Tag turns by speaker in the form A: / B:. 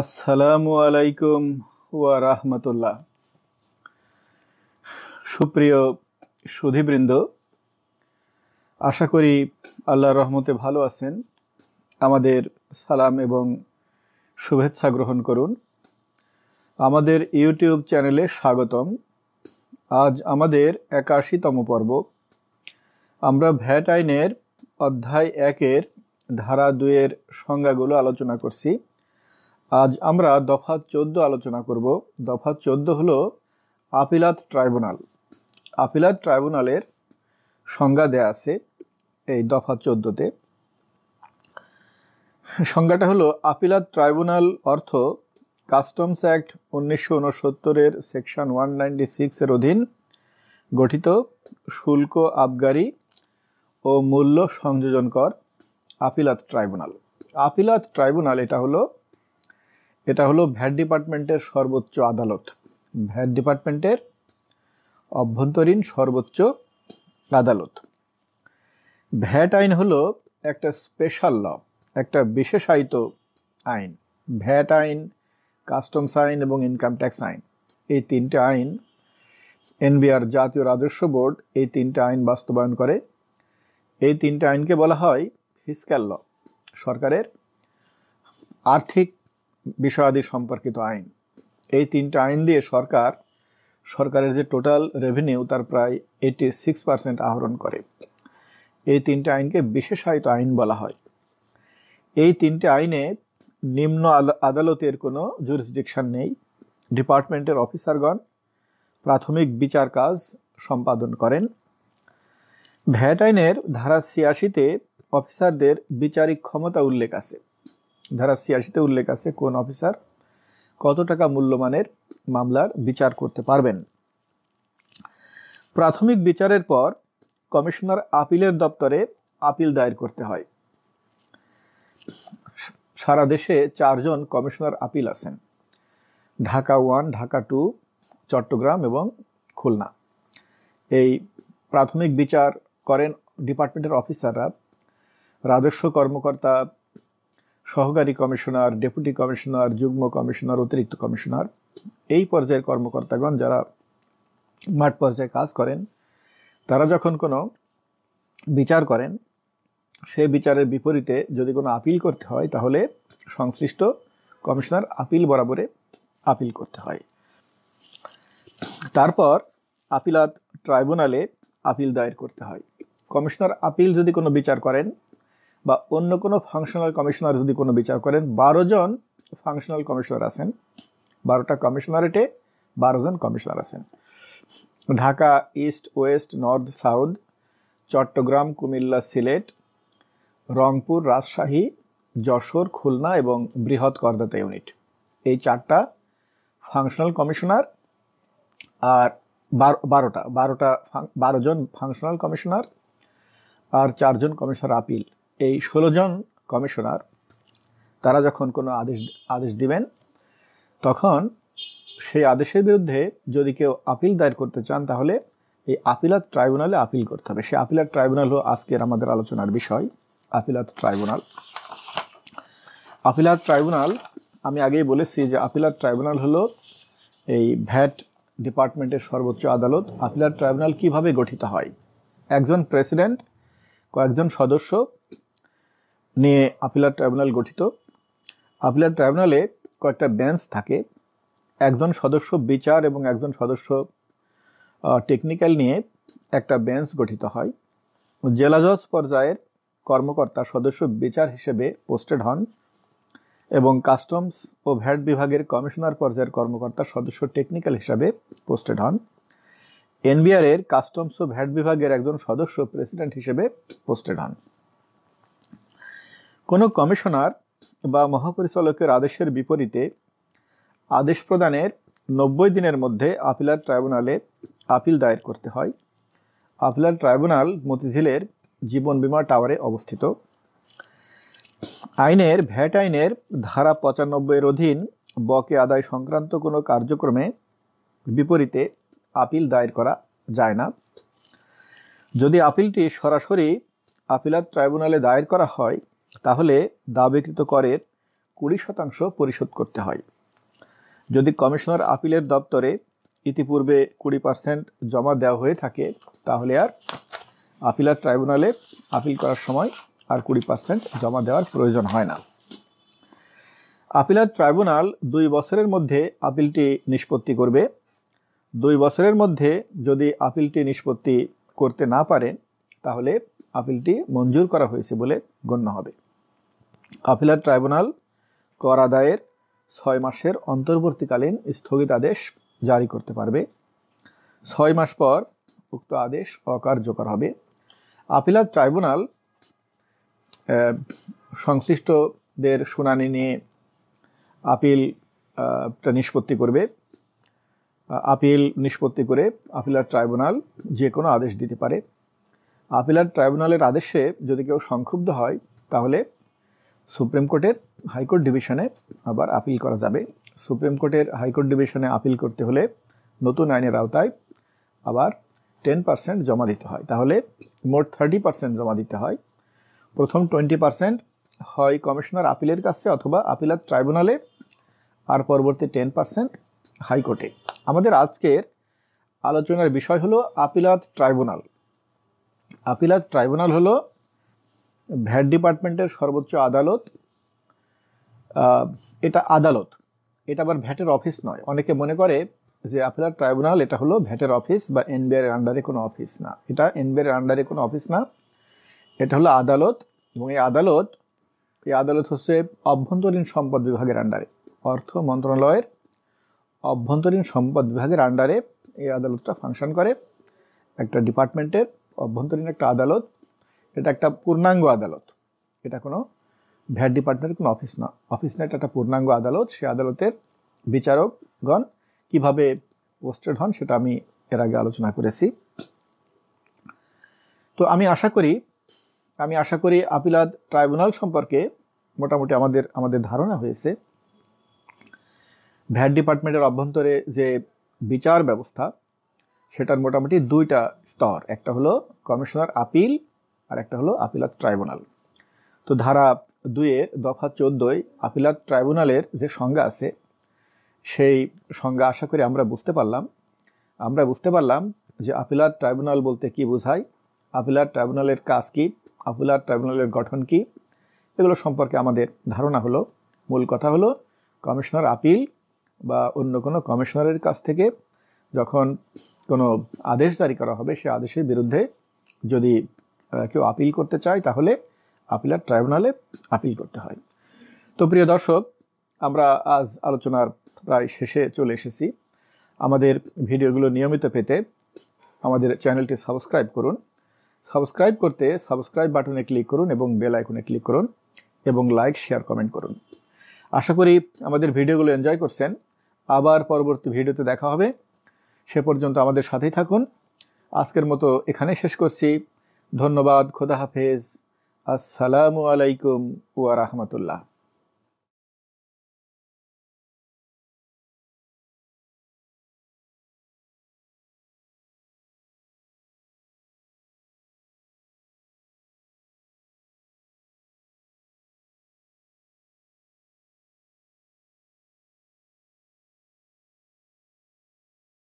A: আসসালামু আলাইকুম ওয়া রাহমাতুল্লাহ সুপ্রিয় সুধীবৃন্দ আশা করি আল্লাহর রহমতে ভালো আছেন আমাদের সালাম এবং শুভেচ্ছা গ্রহণ করুন আমাদের ইউটিউব চ্যানেলে স্বাগতম আজ আমাদের একাশিতম পর্ব আমরা ভ্যাট আইনের অধ্যায় একের ধারা দুয়ের সংজ্ঞাগুলো আলোচনা করছি আজ আমরা দফা চোদ্দ আলোচনা করব দফা চোদ্দ হল আপিলাত ট্রাইব্যুনাল আপিলাত ট্রাইব্যুনালের সংজ্ঞা দেয়া আছে এই দফা চোদ্দতে সংজ্ঞাটা হলো আপিলাত ট্রাইব্যুনাল অর্থ কাস্টমস অ্যাক্ট উনিশশো উনসত্তরের সেকশন ওয়ান নাইনটি সিক্সের অধীন গঠিত শুল্ক আবগারি ও মূল্য সংযোজন কর আপিলাত ট্রাইব্যুনাল আপিলাত ট্রাইব্যুনাল এটা হলো এটা হলো ভ্যাট ডিপার্টমেন্টের সর্বোচ্চ আদালত ভ্যাট ডিপার্টমেন্টের অভ্যন্তরীণ সর্বোচ্চ আদালত ভ্যাট আইন হলো একটা স্পেশাল ল একটা বিশেষায়িত আইন ভ্যাট আইন কাস্টমস আইন এবং ইনকাম ট্যাক্স আইন এই তিনটে আইন এনবিআর জাতীয় রাজস্ব বোর্ড এই তিনটে আইন বাস্তবায়ন করে এই তিনটে আইনকে বলা হয় ফিসক্যাল ল সরকারের আর্থিক বিষয়াদি সম্পর্কিত আইন এই তিনটা আইন দিয়ে সরকার সরকারের যে টোটাল রেভিনিউ তার প্রায় এইটি সিক্স পার্সেন্ট আহরণ করে এই তিনটে আইনকে বিশেষায়িত আইন বলা হয় এই তিনটে আইনে নিম্ন আদালতের কোনো জুরিসডিকশান নেই ডিপার্টমেন্টের অফিসারগণ প্রাথমিক বিচার কাজ সম্পাদন করেন ভ্যাট আইনের ধারা ছিয়াশিতে অফিসারদের বিচারিক ক্ষমতা উল্লেখ আছে ধারা ছিয়াশিতে উল্লেখ আছে কোন অফিসার কত টাকা মূল্যমানের মামলার বিচার করতে পারবেন প্রাথমিক বিচারের পর কমিশনার আপিলের দপ্তরে আপিল দায়ের করতে হয় সারা দেশে চারজন কমিশনার আপিল আছেন ঢাকা ওয়ান ঢাকা টু চট্টগ্রাম এবং খুলনা এই প্রাথমিক বিচার করেন ডিপার্টমেন্টের অফিসাররা রাজস্ব কর্মকর্তা সহকারী কমিশনার ডেপুটি কমিশনার যুগ্ম কমিশনার অতিরিক্ত কমিশনার এই পর্যায়ের কর্মকর্তাগণ যারা মাঠ পর্যায়ে কাজ করেন তারা যখন কোনো বিচার করেন সে বিচারের বিপরীতে যদি কোনো আপিল করতে হয় তাহলে সংশ্লিষ্ট কমিশনার আপিল বরাবরে আপিল করতে হয় তারপর আপিলাত ট্রাইব্যুনালে আপিল দায়ের করতে হয় কমিশনার আপিল যদি কোনো বিচার করেন বা অন্য কোনো ফাংশনাল কমিশনার যদি কোনো বিচার করেন বারো জন ফাংশনাল কমিশনার আছেন বারোটা কমিশনারেটে বারো জন কমিশনার আছেন Dhaka east west north south Chittagong Comilla Sylhet Rangpur Rajshahi Jessore Khulna এবং বৃহৎ করদাতা ইউনিট এই চারটা ফাংশনাল কমিশনার আর বারোটা বারোটা বারো জন ফাংশনাল কমিশনার আর চারজন কমিশনার আপিল এই ষোলোজন কমিশনার তারা যখন কোনো আদেশ আদেশ দিবেন তখন সেই আদেশের বিরুদ্ধে যদি কেউ আপিল দায়ের করতে চান তাহলে এই আপিলাত ট্রাইব্যুনালে আপিল করতে হবে সেই আপিলাত ট্রাইব্যুনাল হল আজকের আমাদের আলোচনার বিষয় আপিলাত ট্রাইব্যুনাল আপিলাত ট্রাইব্যুনাল আমি আগেই বলেছি যে আপিলাত ট্রাইব্যুনাল হলো এই ভ্যাট ডিপার্টমেন্টের সর্বোচ্চ আদালত আপিলার ট্রাইব্যুনাল কিভাবে গঠিত হয় একজন প্রেসিডেন্ট কয়েকজন সদস্য নিয়ে আপিলার ট্রাইব্যুনাল গঠিত আপিলার ট্রাইব্যুনালে কয়েকটা বেঞ্চ থাকে একজন সদস্য বিচার এবং একজন সদস্য টেকনিক্যাল নিয়ে একটা বেঞ্চ গঠিত হয় জেলা জজ পর্যায়ের কর্মকর্তা সদস্য বিচার হিসেবে পোস্টেড হন এবং কাস্টমস ও ভ্যাট বিভাগের কমিশনার পর্যায়ের কর্মকর্তা সদস্য টেকনিক্যাল হিসাবে পোস্টেড হন এনবিআরের কাস্টমস ও ভ্যাট বিভাগের একজন সদস্য প্রেসিডেন্ট হিসেবে পোস্টেড হন কোনো কমিশনার বা মহাপরিচালকের আদেশের বিপরীতে আদেশ প্রদানের নব্বই দিনের মধ্যে আপিলার ট্রাইব্যুনালে আপিল দায়ের করতে হয় আপিলার ট্রাইব্যুনাল মতিঝিলের জীবন বিমা টাওয়ারে অবস্থিত আইনের ভ্যাট আইনের ধারা পঁচানব্বইয়ের অধীন বকে আদায় সংক্রান্ত কোনো কার্যক্রমে বিপরীতে আপিল দায়ের করা যায় না যদি আপিলটি সরাসরি আপিলার ট্রাইব্যুনালে দায়ের করা হয় তাহলে দাবিকৃত করের কুড়ি শতাংশ পরিশোধ করতে হয় যদি কমিশনার আপিলের দপ্তরে ইতিপূর্বে কুড়ি পার্সেন্ট জমা দেওয়া হয়ে থাকে তাহলে আর আপিলার ট্রাইব্যুনালে আপিল করার সময় আর কুড়ি পার্সেন্ট জমা দেওয়ার প্রয়োজন হয় না আপিলার ট্রাইব্যুনাল দুই বছরের মধ্যে আপিলটি নিষ্পত্তি করবে দুই বছরের মধ্যে যদি আপিলটি নিষ্পত্তি করতে না পারেন তাহলে আপিলটি মঞ্জুর করা হয়েছে বলে গণ্য হবে আপিলার ট্রাইব্যুনাল কর আদায়ের ছয় মাসের অন্তর্বর্তীকালীন স্থগিত আদেশ জারি করতে পারবে ছয় মাস পর উক্ত আদেশ অকার্যকর হবে আপিলার ট্রাইব্যুনাল সংশ্লিষ্টদের শুনানি নিয়ে আপিল নিষ্পত্তি করবে আপিল নিষ্পত্তি করে আপিলার ট্রাইব্যুনাল যে কোনো আদেশ দিতে পারে আপিলার ট্রাইব্যুনালের আদেশে যদি কেউ সংক্ষুব্ধ হয় তাহলে সুপ্রিম কোর্টের হাইকোর্ট ডিভিশনে আবার আপিল করা যাবে সুপ্রিম কোর্টের হাইকোর্ট ডিভিশনে আপিল করতে হলে নতুন আইনের আওতায় আবার টেন পার্সেন্ট জমা দিতে হয় তাহলে মোট থার্টি পার্সেন্ট জমা দিতে হয় প্রথম টোয়েন্টি পার্সেন্ট হয় কমিশনার আপিলের কাছে অথবা আপিলার ট্রাইব্যুনালে আর পরবর্তী টেন পার্সেন্ট হাইকোর্টে আমাদের আজকের আলোচনার বিষয় হলো আপিলাত ট্রাইব্যুনাল আপিলাত ট্রাইব্যুনাল হলো ভ্যাট ডিপার্টমেন্টের সর্বোচ্চ আদালত এটা আদালত এটা আবার ভ্যাটের অফিস নয় অনেকে মনে করে যে আপনার ট্রাইব্যুনাল এটা হলো ভ্যাটের অফিস বা এনবিআর আন্ডারে কোনো অফিস না এটা এনবিআর আন্ডারে কোনো অফিস না এটা হলো আদালত এবং এই আদালত এই আদালত হচ্ছে অভ্যন্তরীণ সম্পদ বিভাগের আন্ডারে অর্থ মন্ত্রণালয়ের অভ্যন্তরীণ সম্পদ বিভাগের আন্ডারে এই আদালতটা ফাংশন করে একটা ডিপার্টমেন্টের অভ্যন্তরীণ একটা আদালত এটা একটা পূর্ণাঙ্গ আদালত এটা কোনো ভ্যাট ডিপার্টমেন্টের কোনো অফিস না অফিস না এটা একটা পূর্ণাঙ্গ আদালত সে আদালতের বিচারকগণ কিভাবে পোস্টেড হন সেটা আমি এর আগে আলোচনা করেছি তো আমি আশা করি আমি আশা করি আপিলাদ ট্রাইব্যুনাল সম্পর্কে মোটামুটি আমাদের আমাদের ধারণা হয়েছে ভ্যাট ডিপার্টমেন্টের অভ্যন্তরে যে বিচার ব্যবস্থা সেটার মোটামুটি দুইটা স্তর একটা হলো কমিশনার আপিল আর একটা হলো আপিলাত ট্রাইব্যুনাল তো ধারা দুয়ের দফা চোদ্দোই আপিলাত ট্রাইব্যুনালের যে সংজ্ঞা আছে সেই সংজ্ঞা আশা করে আমরা বুঝতে পারলাম আমরা বুঝতে পারলাম যে আপিলাত ট্রাইব্যুনাল বলতে কি বোঝায় আপিলাত ট্রাইব্যুনালের কাজ কী আপিলাত ট্রাইব্যুনালের গঠন কী এগুলো সম্পর্কে আমাদের ধারণা হলো মূল কথা হলো কমিশনার আপিল বা অন্য কোনো কমিশনারের কাছ থেকে যখন কোনো আদেশ জারি করা হবে সে আদেশের বিরুদ্ধে যদি কেউ আপিল করতে চায় তাহলে আপিলার ট্রাইব্যুনালে আপিল করতে হয় তো প্রিয় দর্শক আমরা আজ আলোচনার প্রায় শেষে চলে এসেছি আমাদের ভিডিওগুলো নিয়মিত পেতে আমাদের চ্যানেলটি সাবস্ক্রাইব করুন সাবস্ক্রাইব করতে সাবস্ক্রাইব বাটনে ক্লিক করুন এবং বেল আইকনে ক্লিক করুন এবং লাইক শেয়ার কমেন্ট করুন আশা করি আমাদের ভিডিওগুলো এনজয় করছেন আবার পরবর্তী ভিডিওতে দেখা হবে সে পর্যন্ত আমাদের সাথেই থাকুন আজকের মতো এখানে শেষ করছি ধন্যবাদ খোদা হাফেজ আসসালামু আলাইকুম ওয়া রাহমাতুল্লাহ